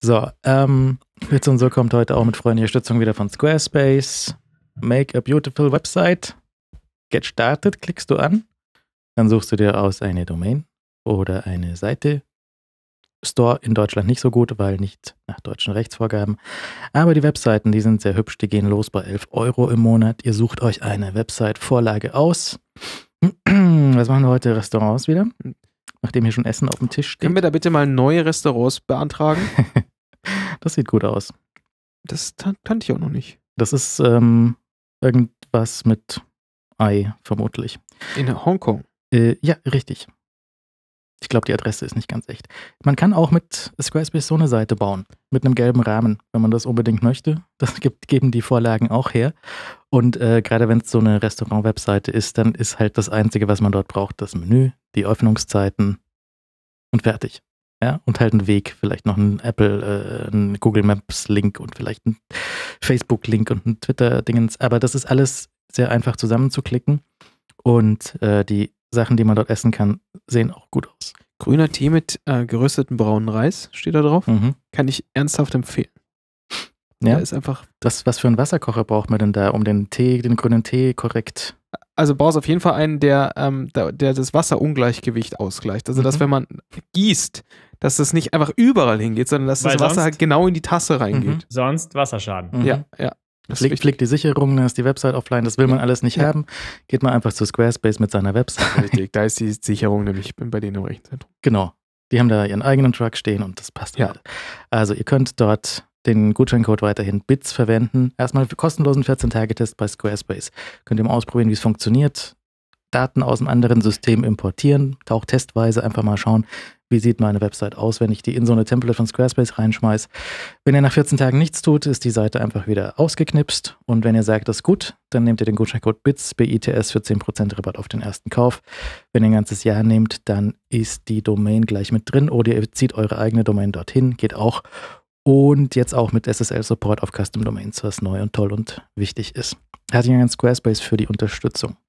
So, ähm, Witz und so kommt heute auch mit freundlicher Stützung wieder von Squarespace. Make a beautiful website. Get started, klickst du an. Dann suchst du dir aus eine Domain oder eine Seite. Store in Deutschland nicht so gut, weil nicht nach deutschen Rechtsvorgaben. Aber die Webseiten, die sind sehr hübsch, die gehen los bei 11 Euro im Monat. Ihr sucht euch eine Website-Vorlage aus. Was machen wir heute? Restaurants wieder? Nachdem hier schon Essen auf dem Tisch steht. Können wir da bitte mal neue Restaurants beantragen? Das sieht gut aus. Das kannte ich auch noch nicht. Das ist ähm, irgendwas mit Ei, vermutlich. In Hongkong. Äh, ja, richtig. Ich glaube, die Adresse ist nicht ganz echt. Man kann auch mit Squarespace so eine Seite bauen, mit einem gelben Rahmen, wenn man das unbedingt möchte. Das gibt, geben die Vorlagen auch her. Und äh, gerade wenn es so eine Restaurant-Webseite ist, dann ist halt das Einzige, was man dort braucht, das Menü, die Öffnungszeiten und fertig. Ja, und halt einen Weg, vielleicht noch einen Apple, äh, einen Google Maps Link und vielleicht einen Facebook Link und ein Twitter Dingens. Aber das ist alles sehr einfach zusammenzuklicken und äh, die Sachen, die man dort essen kann, sehen auch gut aus. Grüner Tee mit äh, gerösteten braunen Reis steht da drauf. Mhm. Kann ich ernsthaft empfehlen. Ja, da ist einfach. Was, was für einen Wasserkocher braucht man denn da, um den Tee, den grünen Tee korrekt also brauchst auf jeden Fall einen, der, ähm, der, der, das Wasserungleichgewicht ausgleicht. Also, mhm. dass wenn man gießt, dass das nicht einfach überall hingeht, sondern dass Weil das Wasser halt genau in die Tasse mhm. reingeht. Mhm. Sonst Wasserschaden. Mhm. Ja, ja. Das fliegt, die Sicherung, dann ist die Website offline, das will man alles nicht ja. haben. Geht man einfach zu Squarespace mit seiner Website. Richtig, da ist die Sicherung nämlich bei denen im Rechenzentrum. Genau. Die haben da ihren eigenen Truck stehen und das passt ja. Halt. Also ihr könnt dort den Gutscheincode weiterhin BITS verwenden. Erstmal für kostenlosen 14-Tage-Test bei Squarespace. Könnt ihr mal ausprobieren, wie es funktioniert. Daten aus einem anderen System importieren, auch testweise einfach mal schauen, wie sieht meine Website aus, wenn ich die in so eine Template von Squarespace reinschmeiße. Wenn ihr nach 14 Tagen nichts tut, ist die Seite einfach wieder ausgeknipst. Und wenn ihr sagt, das ist gut, dann nehmt ihr den Gutscheincode BITS, BITS für 10% Rabatt auf den ersten Kauf. Wenn ihr ein ganzes Jahr nehmt, dann ist die Domain gleich mit drin oder ihr zieht eure eigene Domain dorthin, geht auch. Und jetzt auch mit SSL-Support auf Custom Domains, was neu und toll und wichtig ist. Herzlichen Dank an Squarespace für die Unterstützung.